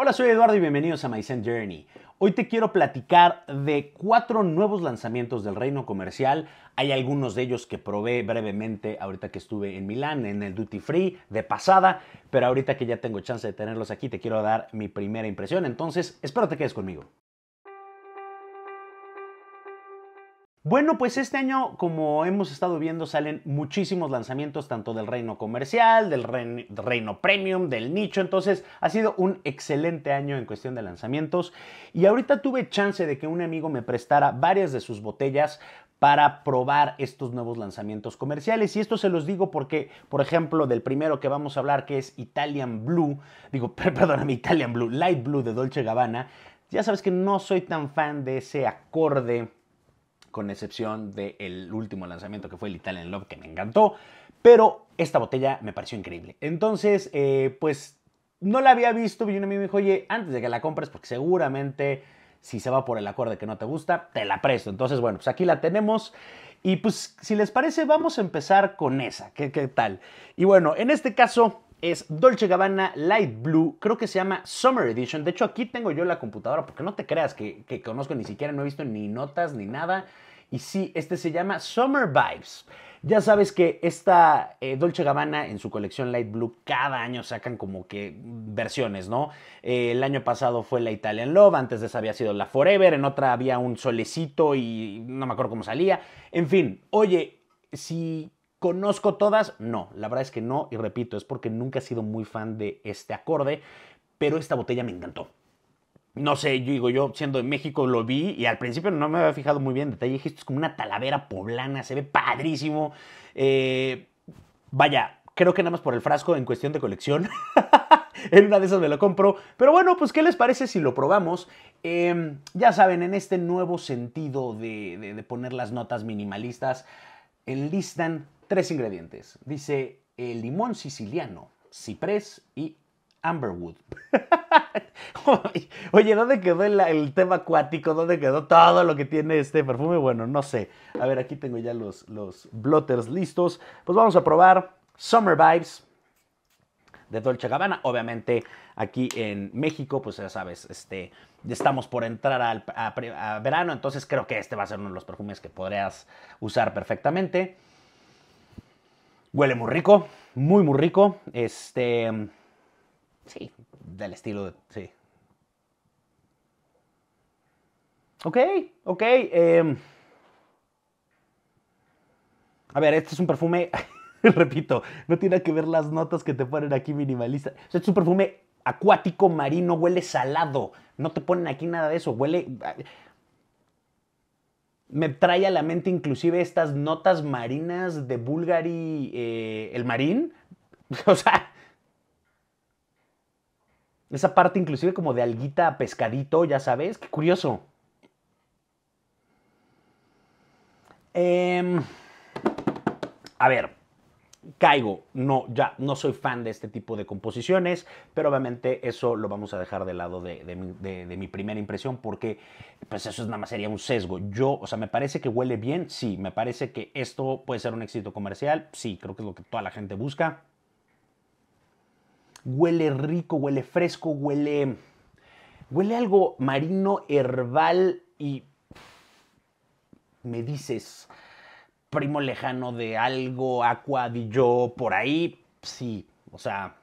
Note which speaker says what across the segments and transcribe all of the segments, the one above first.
Speaker 1: Hola, soy Eduardo y bienvenidos a My Journey. Hoy te quiero platicar de cuatro nuevos lanzamientos del reino comercial. Hay algunos de ellos que probé brevemente ahorita que estuve en Milán, en el Duty Free, de pasada, pero ahorita que ya tengo chance de tenerlos aquí, te quiero dar mi primera impresión. Entonces, espero te quedes conmigo. Bueno, pues este año, como hemos estado viendo, salen muchísimos lanzamientos, tanto del reino comercial, del reino, premium, del nicho. Entonces, ha sido un excelente año en cuestión de lanzamientos. Y ahorita tuve chance de que un amigo me prestara varias de sus botellas para probar estos nuevos lanzamientos comerciales. Y esto se los digo porque, por ejemplo, del primero que vamos a hablar, que es Italian Blue, digo, perdóname, Italian Blue, Light Blue de Dolce Gabbana, ya sabes que no soy tan fan de ese acorde con excepción del último lanzamiento que fue el Italian Love, que me encantó, pero esta botella me pareció increíble. Entonces, eh, pues no la había visto y un amigo me dijo, oye, antes de que la compres, porque seguramente si se va por el acorde que no te gusta, te la presto. Entonces, bueno, pues aquí la tenemos. Y pues, si les parece, vamos a empezar con esa. ¿Qué, qué tal? Y bueno, en este caso es Dolce Gabbana Light Blue, creo que se llama Summer Edition. De hecho, aquí tengo yo la computadora, porque no te creas que, que conozco ni siquiera, no he visto ni notas ni nada. Y sí, este se llama Summer Vibes. Ya sabes que esta eh, Dolce Gabbana en su colección Light Blue cada año sacan como que versiones, ¿no? Eh, el año pasado fue la Italian Love, antes de esa había sido la Forever, en otra había un solecito y no me acuerdo cómo salía. En fin, oye, si conozco todas, no, la verdad es que no, y repito, es porque nunca he sido muy fan de este acorde, pero esta botella me encantó no sé, yo digo, yo siendo en México lo vi y al principio no me había fijado muy bien detalle. Dije, esto es como una talavera poblana, se ve padrísimo. Eh, vaya, creo que nada más por el frasco en cuestión de colección. en una de esas me lo compro. Pero bueno, pues ¿qué les parece si lo probamos? Em, ya saben, en este nuevo sentido de, de poner las notas minimalistas, enlistan tres ingredientes. Dice el eh, limón siciliano, ciprés y Amberwood. Oye, ¿dónde quedó el, tema acuático? ¿Dónde quedó todo lo que tiene este perfume? Bueno, no sé. A ver, aquí tengo ya los, los blotters listos. Pues vamos a probar Summer Vibes de Dolce Gabbana. Obviamente, aquí en México, pues ya sabes, este, estamos por entrar al, verano, entonces creo que este va a ser uno de los perfumes que podrías usar perfectamente. Huele muy rico, muy, muy rico. Este Sí, del estilo de... Sí. Ok, ok. Em. a ver, este es un perfume, repito, no tiene que ver las notas que te ponen aquí minimalista. es un perfume acuático, marino, huele salado. No te ponen aquí nada de eso, huele... Ah, me trae a la mente inclusive estas notas marinas de Bulgari, eh, el marín. O sea, esa parte inclusive como de alguita pescadito, ya sabes, qué curioso. Em, a ver, caigo, no, ya no soy fan de este tipo de composiciones, pero obviamente eso lo vamos a dejar de lado de, mi primera impresión porque pues eso es nada más sería un sesgo. Yo, o sea, me parece que huele bien, sí, me parece que esto puede ser un éxito comercial, sí, creo que es lo que toda la gente busca huele rico, huele fresco, huele, huele algo marino, herbal y me dices, primo lejano de algo, aqua, di por ahí, sí, o sea...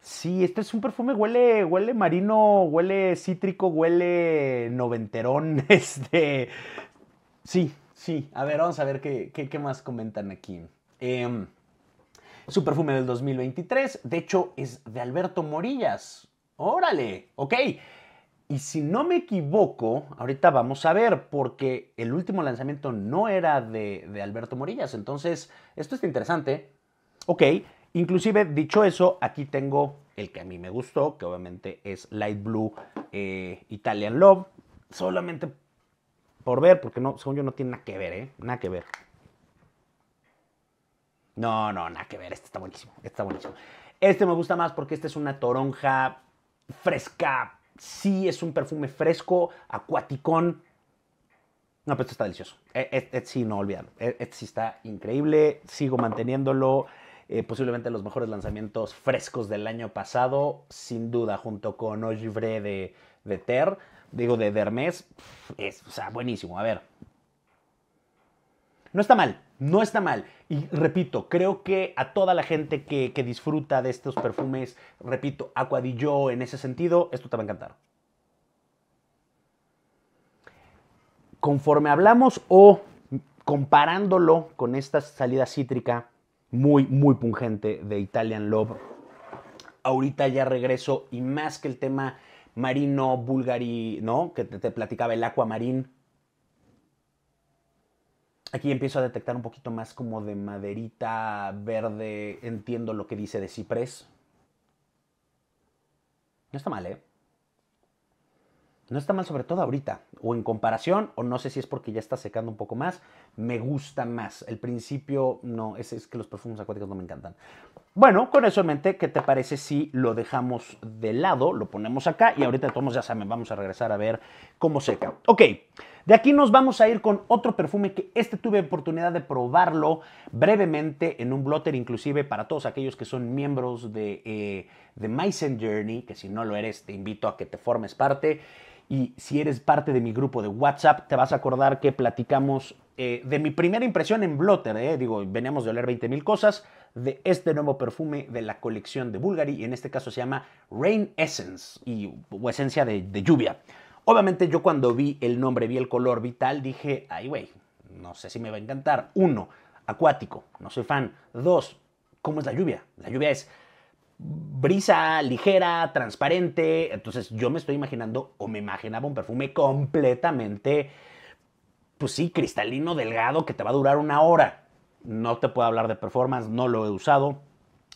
Speaker 1: Sí, este es un perfume, huele, huele marino, huele cítrico, huele noventerón, este... Sí, Sí, a ver, vamos a ver qué, qué, más comentan aquí. Em, su perfume del 2023, de hecho, es de Alberto Morillas. Órale, ok. Y si no me equivoco, ahorita vamos a ver, porque el último lanzamiento no era de, Alberto Morillas. Entonces, esto está interesante. Ok, inclusive dicho eso, aquí tengo el que a mí me gustó, que obviamente es Light Blue eh, Italian Love. Solamente por ver, porque no, según yo no tiene nada que ver, ¿eh? Nada que ver. No, no, nada que ver. Este está buenísimo. Este está buenísimo. Este me gusta más porque este es una toronja fresca. Sí, es un perfume fresco, acuaticón. No, pero este está delicioso. Este, sí, no olvidarlo. E, este sí está increíble. Sigo manteniéndolo. Eh, posiblemente los mejores lanzamientos frescos del año pasado. Sin duda, junto con Ogivre de de Ter, digo, de, dermes, es, o sea, buenísimo. A ver. No está mal, no está mal. Y repito, creo que a toda la gente que, disfruta de estos perfumes, repito, Aqua di en ese sentido, esto te va a encantar. Conforme hablamos o comparándolo con esta salida cítrica muy, muy pungente de Italian Love, ahorita ya regreso y más que el tema marino, bulgari, ¿no? Que te, platicaba el aquamarín. Aquí empiezo a detectar un poquito más como de maderita verde. Entiendo lo que dice de ciprés. No está mal, ¿eh? No está mal sobre todo ahorita. O en comparación, o no sé si es porque ya está secando un poco más me gusta más. El principio no, es, que los perfumes acuáticos no me encantan. Bueno, con eso en mente, ¿qué te parece si lo dejamos de lado? Lo ponemos acá y ahorita todos ya saben, vamos a regresar a ver cómo seca. Ok, de aquí nos vamos a ir con otro perfume que este tuve oportunidad de probarlo brevemente en un blotter, inclusive para todos aquellos que son miembros de, eh, Journey, que si no lo eres, te invito a que te formes parte y si eres parte de mi grupo de WhatsApp, te vas a acordar que platicamos eh, de mi primera impresión en Blotter, eh. digo, veníamos de oler 20.000 cosas, de este nuevo perfume de la colección de Bulgari, y en este caso se llama Rain Essence, y, o esencia de, de lluvia. Obviamente yo cuando vi el nombre, vi el color, vital, dije, ay güey, no sé si me va a encantar. Uno, acuático, no soy fan. Dos, ¿cómo es la lluvia? La lluvia es brisa, ligera, transparente. Entonces yo me estoy imaginando o me imaginaba un perfume completamente, pues sí, cristalino, delgado, que te va a durar una hora. No te puedo hablar de performance, no lo he usado.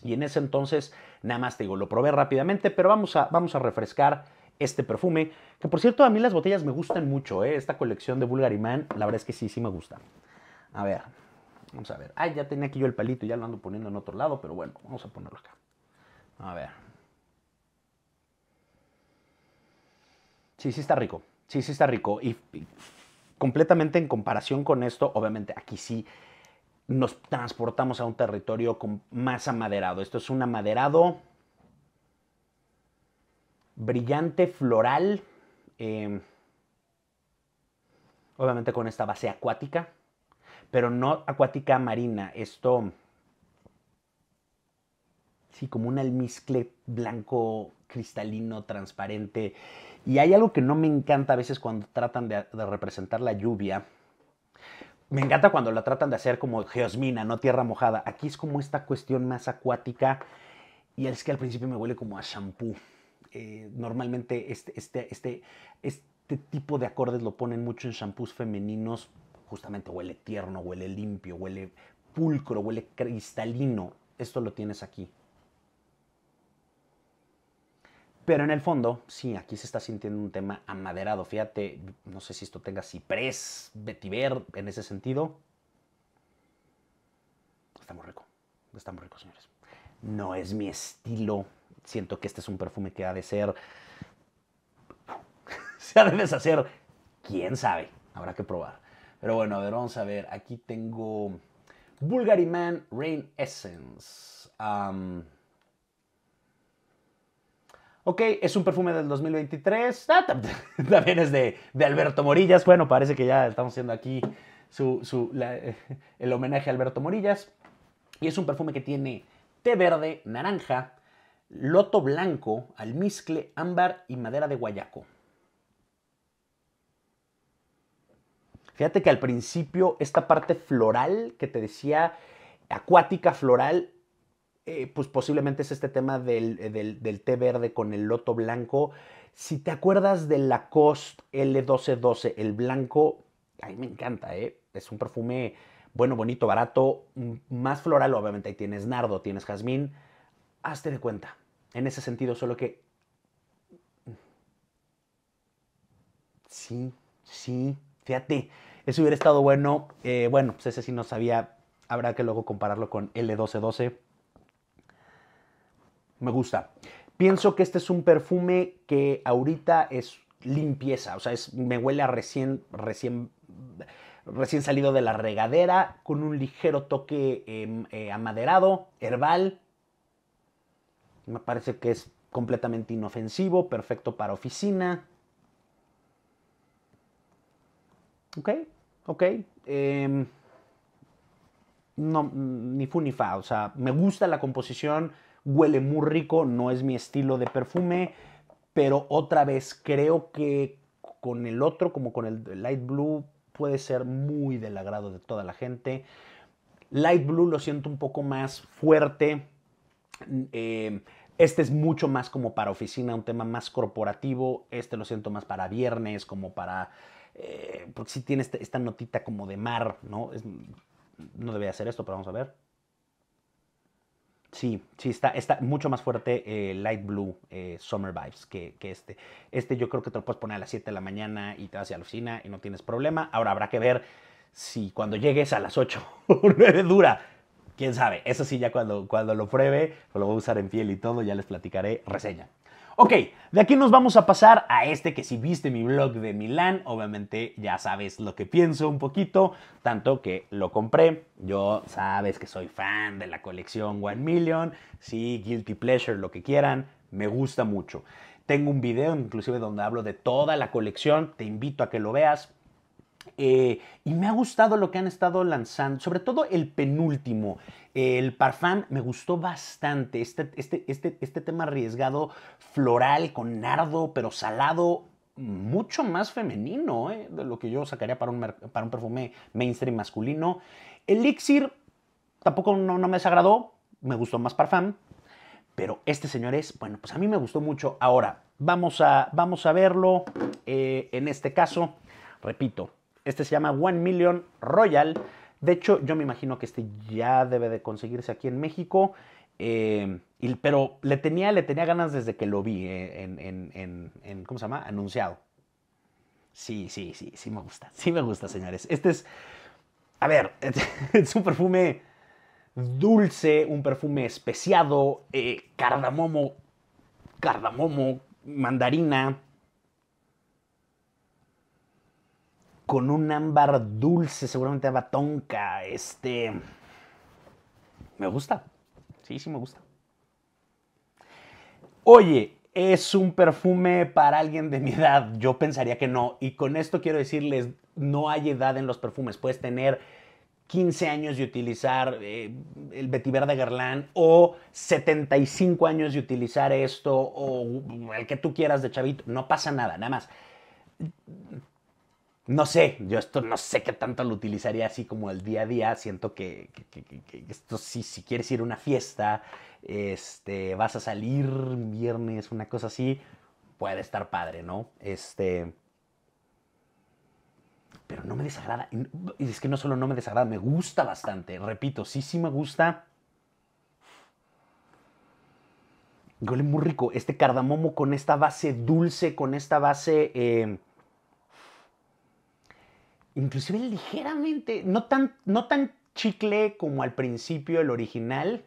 Speaker 1: Y en ese entonces, nada más te digo, lo probé rápidamente, pero vamos a, vamos a refrescar este perfume. Que por cierto, a mí las botellas me gustan mucho, ¿eh? Esta colección de Bulgari Man, la verdad es que sí, sí me gusta. A ver, vamos a ver. Ay, ya tenía aquí yo el palito, ya lo ando poniendo en otro lado, pero bueno, vamos a ponerlo acá. A ver. Sí, sí está rico. Sí, sí está rico. Y, completamente en comparación con esto, obviamente aquí sí nos transportamos a un territorio con más amaderado. Esto es un amaderado brillante, floral, em, obviamente con esta base acuática, pero no acuática marina. Esto como un almizcle blanco, cristalino, transparente. Y hay algo que no me encanta a veces cuando tratan de, representar la lluvia. Me encanta cuando la tratan de hacer como geosmina, no tierra mojada. Aquí es como esta cuestión más acuática y es que al principio me huele como a shampoo. Eh, normalmente este, este, este, este tipo de acordes lo ponen mucho en shampoos femeninos. Justamente huele tierno, huele limpio, huele pulcro, huele cristalino. Esto lo tienes aquí. Pero en el fondo, sí, aquí se está sintiendo un tema amaderado. Fíjate, no sé si esto tenga ciprés, vetiver, en ese sentido. Está muy rico, está muy rico, señores. No es mi estilo. Siento que este es un perfume que ha de ser... se ha de deshacer. ¿Quién sabe? Habrá que probar. Pero bueno, a ver, vamos a ver. Aquí tengo Bulgari Man Rain Essence. Um... Ok, es un perfume del 2023. Ah, también es de, Alberto Morillas. Bueno, parece que ya estamos haciendo aquí el homenaje a Alberto Morillas. Y es un perfume que tiene té verde, naranja, loto blanco, almizcle, ámbar y madera de guayaco. Fíjate que al principio esta parte floral que te decía, acuática floral, eh, pues posiblemente es este tema eh, del, té verde con el loto blanco. Si te acuerdas de la Lacoste L1212, el blanco, a me encanta, ¿eh? es un perfume bueno, bonito, barato, más floral, obviamente ahí tienes nardo, tienes jazmín, hazte de cuenta, en ese sentido, solo que... Sí, sí, fíjate, eso hubiera estado bueno, eh, bueno, pues ese sí no sabía, habrá que luego compararlo con L1212 me gusta. Pienso que este es un perfume que ahorita es limpieza, o sea, es, me huele a recién, recién, recién salido de la regadera, con un ligero toque em, eh, amaderado, herbal. Me parece que es completamente inofensivo, perfecto para oficina. Ok, ok. Em, no, ni fu ni fa, o sea, me gusta la composición huele muy rico, no es mi estilo de perfume, pero otra vez creo que con el otro, como con el Light Blue, puede ser muy del agrado de toda la gente. Light Blue lo siento un poco más fuerte. Eh, este es mucho más como para oficina, un tema más corporativo. Este lo siento más para viernes, como para... Eh, porque si tiene este, esta, notita como de mar, ¿no? no debería hacer esto, pero vamos a ver. Sí, sí, está, está mucho más fuerte eh, Light Blue eh, Summer Vibes que, este. Este yo creo que te lo puedes poner a las 7 de la mañana y te vas a la oficina y no tienes problema. Ahora habrá que ver si cuando llegues a las 8 o 9 dura. Quién sabe, eso sí, ya cuando, cuando lo pruebe, lo voy a usar en piel y todo, ya les platicaré reseña. Ok, de aquí nos vamos a pasar a este que si viste mi blog de Milán, obviamente ya sabes lo que pienso un poquito, tanto que lo compré. Yo sabes que soy fan de la colección One Million, sí, Guilty Pleasure, lo que quieran, me gusta mucho. Tengo un video inclusive donde hablo de toda la colección, te invito a que lo veas, eh, y me ha gustado lo que han estado lanzando, sobre todo el penúltimo, el Parfum, me gustó bastante. Este, este, este, este tema arriesgado, floral, con nardo, pero salado, mucho más femenino ¿eh? de lo que yo sacaría para un, perfume mainstream masculino. el Elixir tampoco no, me desagradó, me gustó más Parfum, pero este señor es, bueno, pues a mí me gustó mucho. Ahora, vamos a, vamos a verlo eh, en este caso, repito. Este se llama One Million Royal. De hecho, yo me imagino que este ya debe de conseguirse aquí en México. Eh, pero le tenía, le tenía ganas desde que lo vi eh, en, ¿cómo se llama? Anunciado. Sí, sí, sí, sí me gusta. Sí me gusta, señores. Este es, a ver, es un perfume dulce, un perfume especiado, eh, cardamomo, cardamomo, mandarina, con un ámbar dulce, seguramente a batonca. Este. Me gusta. Sí, sí, me gusta. Oye, es un perfume para alguien de mi edad. Yo pensaría que no. Y con esto quiero decirles: no hay edad en los perfumes. Puedes tener 15 años eh, y utilizar el vetiver de Garland o 75 años y utilizar esto o el que tú quieras de chavito. No pasa nada, nada más no sé, yo esto no sé qué tanto lo utilizaría así como el día a día. Siento que, esto si, si quieres ir a una fiesta, este, vas a salir viernes, una cosa así, puede estar padre, ¿no? Este, pero no me desagrada. Y es que no solo no me desagrada, me gusta bastante. Repito, sí, sí me gusta. Huele muy rico. Este cardamomo con esta base dulce, con esta base... Eh, inclusive ligeramente, no tan, no tan chicle como al principio el original.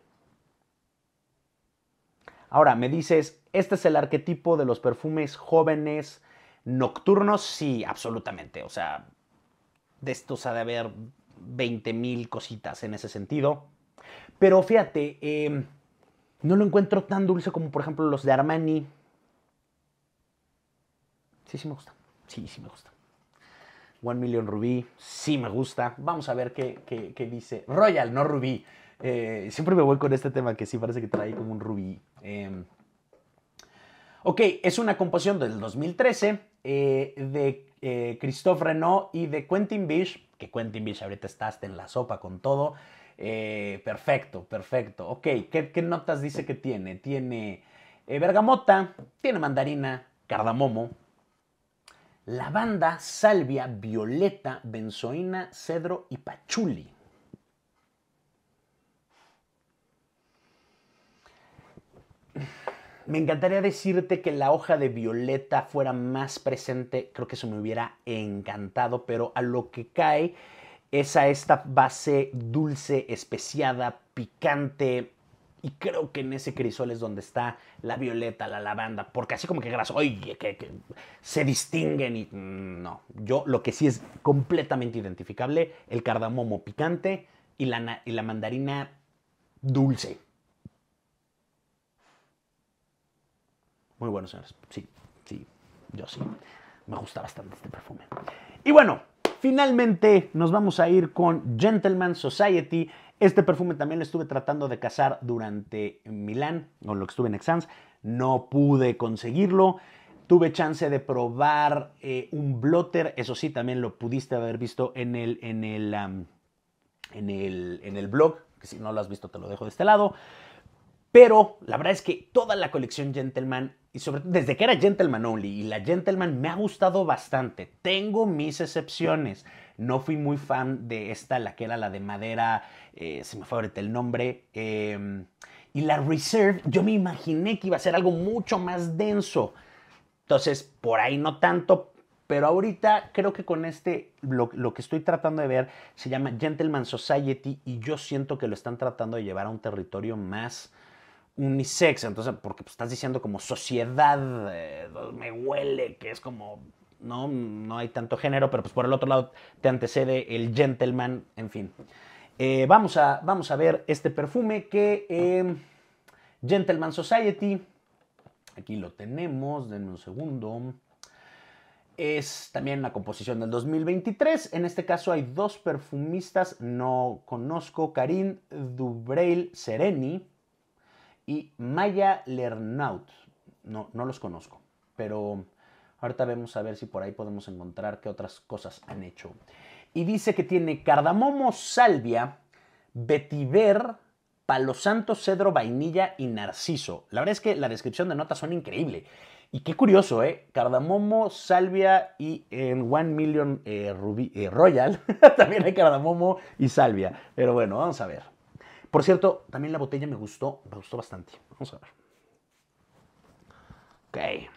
Speaker 1: Ahora, me dices, ¿este es el arquetipo de los perfumes jóvenes nocturnos? Sí, absolutamente. O sea, de estos ha de haber 20.000 cositas en ese sentido. Pero fíjate, em, no lo encuentro tan dulce como por ejemplo los de Armani. Sí, sí me gusta. Sí, sí me gusta. One Million Rubí, sí me gusta. Vamos a ver qué, dice. Royal, no Rubí. Eh, siempre me voy con este tema que sí parece que trae como un rubí. Em, ok, es una composición del 2013 eh, de eh, Christophe Renault y de Quentin Bish, que Quentin Bish ahorita estás en la sopa con todo. perfecto, perfecto. Ok, ¿qué, notas dice que tiene? Tiene bergamota, tiene mandarina, cardamomo, lavanda, salvia, violeta, benzoína, cedro y pachuli. Me encantaría decirte que la hoja de violeta fuera más presente, creo que eso me hubiera encantado, pero a lo que cae es a esta base dulce, especiada, picante, y creo que en ese crisol es donde está la violeta, la lavanda, porque así como que graso, oye, que, se distinguen y mm, no. Yo lo que sí es completamente identificable, el cardamomo picante y la, y la mandarina dulce. Muy bueno, señores. Sí, sí, yo sí. Me gusta bastante este perfume. Y bueno, finalmente nos vamos a ir con Gentleman Society, este perfume también lo estuve tratando de cazar durante Milán, o lo que estuve en Exans. No pude conseguirlo. Tuve chance de probar eh, un blotter, eso sí, también lo pudiste haber visto en el, en el, blog, que si no lo has visto te lo dejo de este lado. Pero la verdad es que toda la colección Gentleman, y sobre desde que era Gentleman Only y la Gentleman me ha gustado bastante. Tengo mis excepciones. No fui muy fan de esta, la que era la de madera, eh, se me fue ahorita el nombre. Em, y la Reserve, yo me imaginé que iba a ser algo mucho más denso. Entonces, por ahí no tanto, pero ahorita creo que con este, lo, que estoy tratando de ver se llama Gentleman Society y yo siento que lo están tratando de llevar a un territorio más unisex. Entonces, porque pues, estás diciendo como sociedad, eh, me huele, que es como ¿no? No hay tanto género, pero pues por el otro lado te antecede el gentleman, en fin. Eh, vamos, a, vamos, a, ver este perfume que em, Gentleman Society, aquí lo tenemos, denme un segundo. Es también la composición del 2023. En este caso hay dos perfumistas, no conozco, Karin Dubreil Sereni y Maya Lernaut. No, no los conozco, pero Ahorita vemos a ver si por ahí podemos encontrar qué otras cosas han hecho. Y dice que tiene cardamomo, salvia, vetiver, palo santo, cedro, vainilla y narciso. La verdad es que la descripción de notas son increíble. Y qué curioso, ¿eh? Cardamomo, salvia y en One Million eh, eh, Royal también hay cardamomo y salvia. Pero bueno, vamos a ver. Por cierto, también la botella me gustó, me gustó bastante. Vamos a ver. Ok.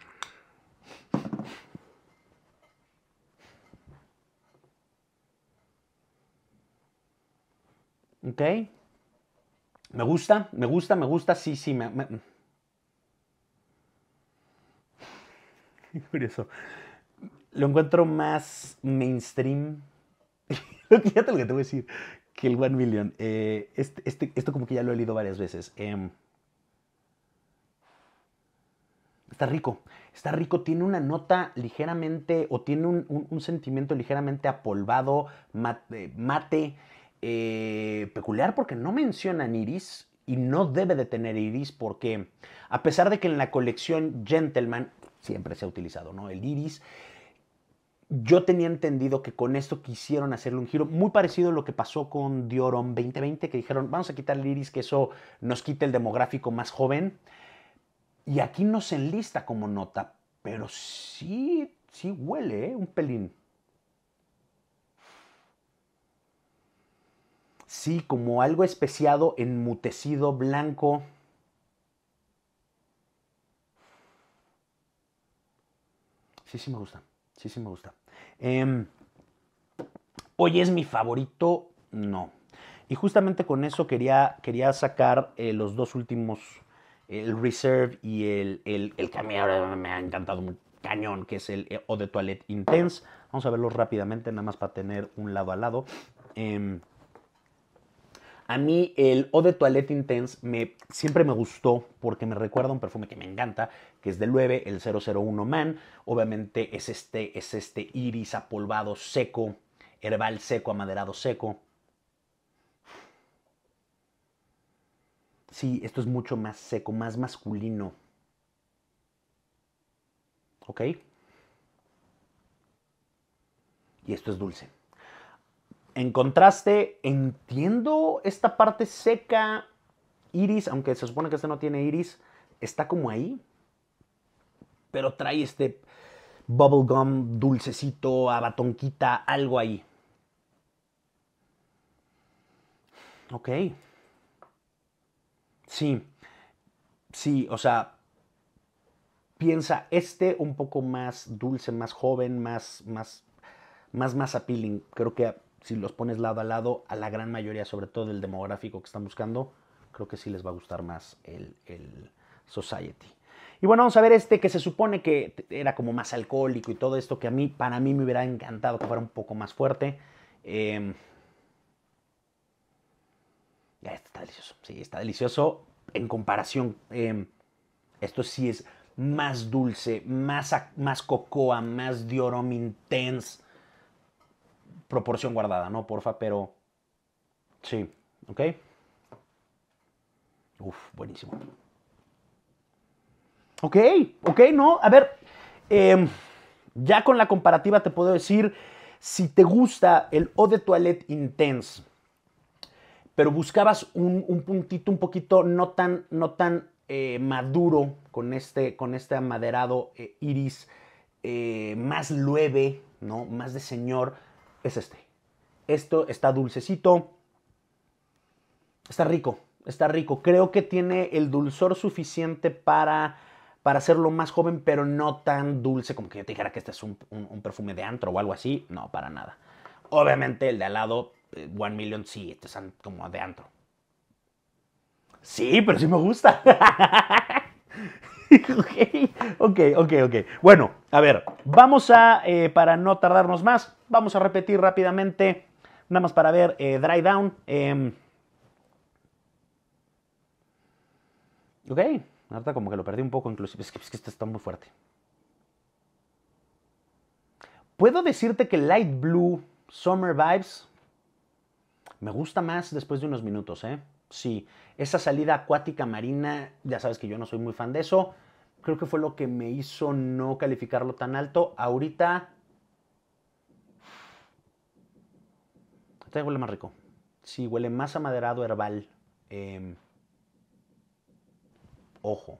Speaker 1: ¿Ok? Me gusta, me gusta, me gusta, sí, sí, me... Curioso. Lo encuentro más mainstream. Fíjate lo que te voy a decir, que el One Million. Eh, este, este, esto como que ya lo he leído varias veces. Em, está rico, está rico, tiene una nota ligeramente, o tiene un, sentimiento ligeramente apolvado, eh, mate eh, peculiar porque no mencionan iris y no debe de tener iris porque a pesar de que en la colección Gentleman siempre se ha utilizado ¿no? el iris, yo tenía entendido que con esto quisieron hacerle un giro muy parecido a lo que pasó con Dioron 2020, que dijeron, vamos a quitar el iris, que eso nos quite el demográfico más joven. Y aquí no se enlista como nota, pero sí, sí huele ¿eh? un pelín. Sí, como algo especiado, enmutecido, blanco. Sí, sí me gusta. Sí, sí me gusta. Em, Hoy es mi favorito, no. Y justamente con eso quería, quería sacar eh, los dos últimos, el Reserve y el, el, que me ha encantado un cañón, que es el o eh, de Toilette Intense. Vamos a verlos rápidamente, nada más para tener un lado a lado. Em, a mí el Eau de Toilette Intense me, siempre me gustó porque me recuerda un perfume que me encanta, que es de 9, el 001 Man. Obviamente es este, es este iris apolvado seco, herbal seco, amaderado seco. Sí, esto es mucho más seco, más masculino. ¿Ok? Y esto es dulce. En contraste, entiendo esta parte seca, iris, aunque se supone que este no tiene iris, está como ahí, pero trae este bubblegum dulcecito, a batonquita, algo ahí. Ok. Sí, sí, o sea, piensa este un poco más dulce, más joven, más, más, más, más appealing. Creo que si los pones lado a lado a la gran mayoría, sobre todo el demográfico que están buscando, creo que sí les va a gustar más el, Society. Y bueno, vamos a ver este que se supone que era como más alcohólico y todo esto, que a mí, para mí me hubiera encantado que fuera un poco más fuerte. Em, ya, este está delicioso. Sí, está delicioso en comparación. Em, esto sí es más dulce, más, más cocoa, más diorom intense proporción guardada, ¿no? Porfa, pero sí, ¿ok? Uf, buenísimo. Ok, ok, no, a ver, em, ya con la comparativa te puedo decir si te gusta el O de toilette intense, pero buscabas un, puntito un poquito no tan, no tan eh, maduro con este, con este amaderado eh, iris eh, más leve, ¿no? Más de señor es este. Esto está dulcecito. Está rico, está rico. Creo que tiene el dulzor suficiente para, para hacerlo más joven, pero no tan dulce como que yo te dijera que este es un, perfume de antro o algo así. No, para nada. Obviamente el de al lado, eh, One Million, sí, este es como de antro. Sí, pero sí me gusta. ok, ok, ok. Bueno, a ver, vamos a, eh, para no tardarnos más, vamos a repetir rápidamente, nada más para ver, eh, dry down. Em. ok, ahorita como que lo perdí un poco, inclusive, es es que este está muy fuerte. Puedo decirte que Light Blue Summer Vibes me gusta más después de unos minutos, ¿eh? Sí, esa salida acuática marina, ya sabes que yo no soy muy fan de eso, creo que fue lo que me hizo no calificarlo tan alto. Ahorita... Este huele más rico. Sí, huele más amaderado herbal. Em, ojo.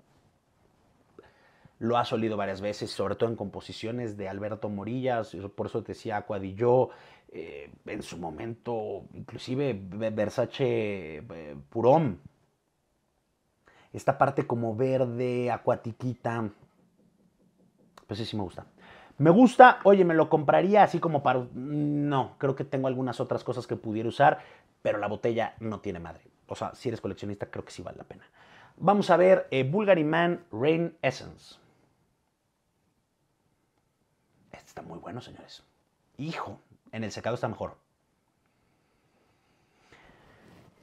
Speaker 1: Lo has olido varias veces, sobre todo en composiciones de Alberto Morillas, por eso te decía Aquadillo, eh, en su momento, inclusive Versace eh, Purón, esta parte como verde, acuatiquita, pues sí, sí me gusta. Me gusta, oye, me lo compraría así como para... Mm, no, creo que tengo algunas otras cosas que pudiera usar, pero la botella no tiene madre. O sea, si eres coleccionista, creo que sí vale la pena. Vamos a ver eh, Bulgari Man Rain Essence. Este está muy bueno, señores. Hijo, en el secado está mejor.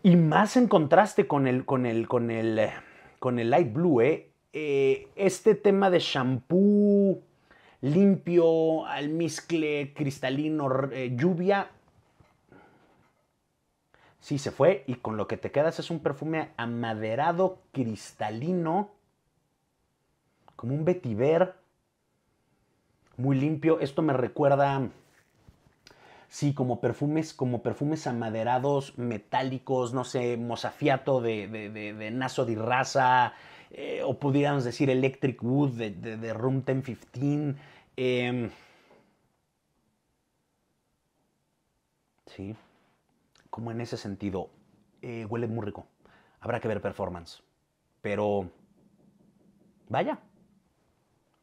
Speaker 1: Y más en contraste con el, con con eh, con el light blue, eh, eh, este tema de shampoo limpio, almizcle, cristalino, lluvia, sí se fue y con lo que te quedas es un perfume amaderado, cristalino, como un vetiver, muy limpio. Esto me recuerda Sí, como perfumes, como perfumes amaderados, metálicos, no sé, mozafiato de, de, de, Raza, eh, o pudiéramos decir Electric Wood de, de, Room 1015. Em, sí, como en ese sentido, eh, huele muy rico. Habrá que ver performance. Pero, vaya,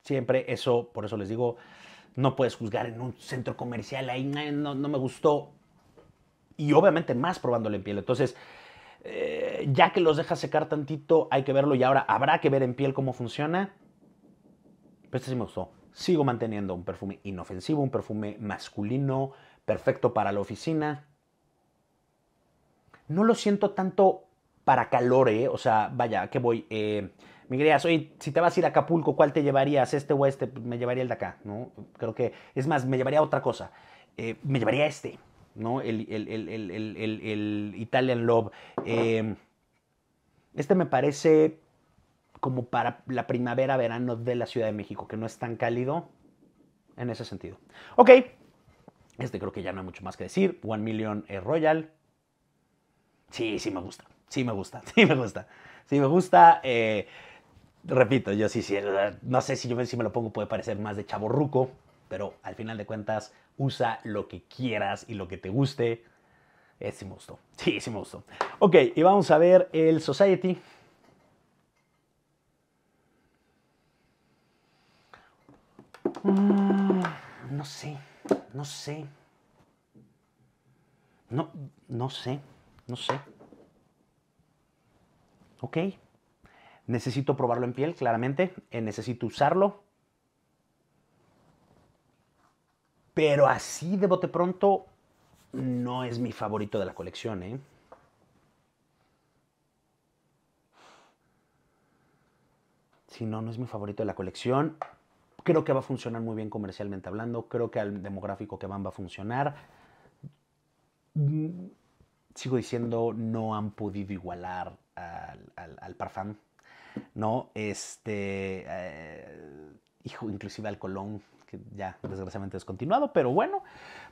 Speaker 1: siempre eso, por eso les digo, no puedes juzgar en un centro comercial, ahí no, me gustó. Y obviamente más probándolo en piel. Entonces, eh, ya que los deja secar tantito, hay que verlo y ahora habrá que ver en piel cómo funciona. Pero este sí me gustó. Sigo manteniendo un perfume inofensivo, un perfume masculino, perfecto para la oficina. No lo siento tanto para calor, ¿eh? O sea, vaya, que voy. Eh, me dirías, oye, si te vas a ir a Acapulco, ¿cuál te llevarías? ¿Este o este? Pues, me llevaría el de acá, ¿no? Creo que, es más, me llevaría otra cosa. Eh, me llevaría este, ¿no? El, el, Italian Love. Em, este me parece como para la primavera, verano de la Ciudad de México, que no es tan cálido en ese sentido. Ok, este creo que ya no hay mucho más que decir. One Million eh, Royal. Sí, sí me gusta. sí me gusta, sí me gusta, sí me gusta. repito, yo sí, sí, no sé si yo si me lo pongo puede parecer más de chavo ruco, pero al final de cuentas usa lo que quieras y lo que te guste. es eh, sí me gustó, sí, sí me gustó. Ok, y vamos a ver el Society. Mm, no sé, no sé. No, no sé, no sé. Ok, necesito probarlo en piel, claramente, eh, necesito usarlo. Pero así de bote pronto no es mi favorito de la colección, ¿eh? Si no, no es mi favorito de la colección. Creo que va a funcionar muy bien comercialmente hablando. Creo que al demográfico que van va a funcionar sigo diciendo, no han podido igualar al, al, Parfum, ¿no? Este, eh, hijo, inclusive al Colón, que ya desgraciadamente descontinuado, pero bueno.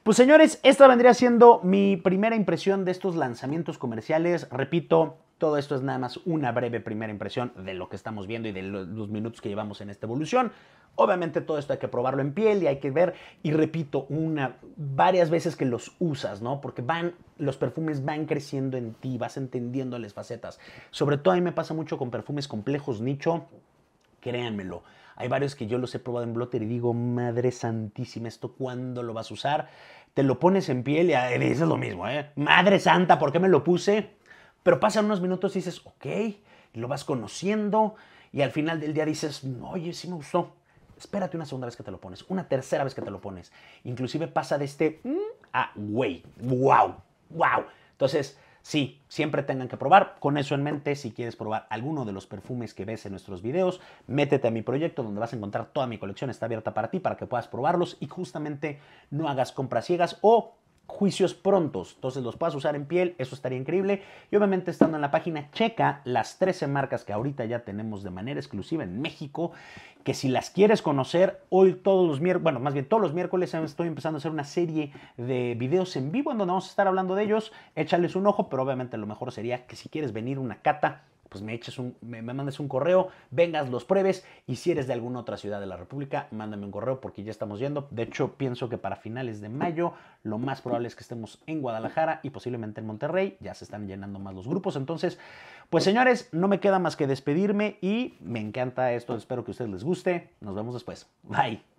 Speaker 1: Pues señores, esta vendría siendo mi primera impresión de estos lanzamientos comerciales. Repito, todo esto es nada más una breve primera impresión de lo que estamos viendo y de los minutos que llevamos en esta evolución. Obviamente todo esto hay que probarlo en piel y hay que ver, y repito, una, varias veces que los usas, ¿no? Porque van, los perfumes van creciendo en ti, vas entendiendo las facetas. Sobre todo a mí me pasa mucho con perfumes complejos, nicho, créanmelo hay varios que yo los he probado en blotter y digo, madre santísima, ¿esto cuándo lo vas a usar? Te lo pones en piel y dices lo mismo, ¿eh? Madre santa, ¿por qué me lo puse? Pero pasan unos minutos y dices, ok, lo vas conociendo y al final del día dices, oye, sí me gustó. Espérate una segunda vez que te lo pones, una tercera vez que te lo pones. Inclusive pasa de este mm, a güey, wow, wow. Entonces, Sí, siempre tengan que probar. Con eso en mente, si quieres probar alguno de los perfumes que ves en nuestros videos, métete a mi proyecto donde vas a encontrar toda mi colección. Está abierta para ti para que puedas probarlos y justamente no hagas compras ciegas o juicios prontos. Entonces los puedas usar en piel, eso estaría increíble. Y obviamente estando en la página, checa las 13 marcas que ahorita ya tenemos de manera exclusiva en México, que si las quieres conocer, hoy todos los miércoles, bueno, más bien todos los miércoles estoy empezando a hacer una serie de videos en vivo en donde vamos a estar hablando de ellos. Échales un ojo, pero obviamente lo mejor sería que si quieres venir una cata, pues me eches un, me, mandes un correo, vengas, los pruebes y si eres de alguna otra ciudad de la República, mándame un correo porque ya estamos yendo. De hecho, pienso que para finales de mayo lo más probable es que estemos en Guadalajara y posiblemente en Monterrey, ya se están llenando más los grupos. Entonces, pues señores, no me queda más que despedirme y me encanta esto, espero que a ustedes les guste. Nos vemos después. Bye.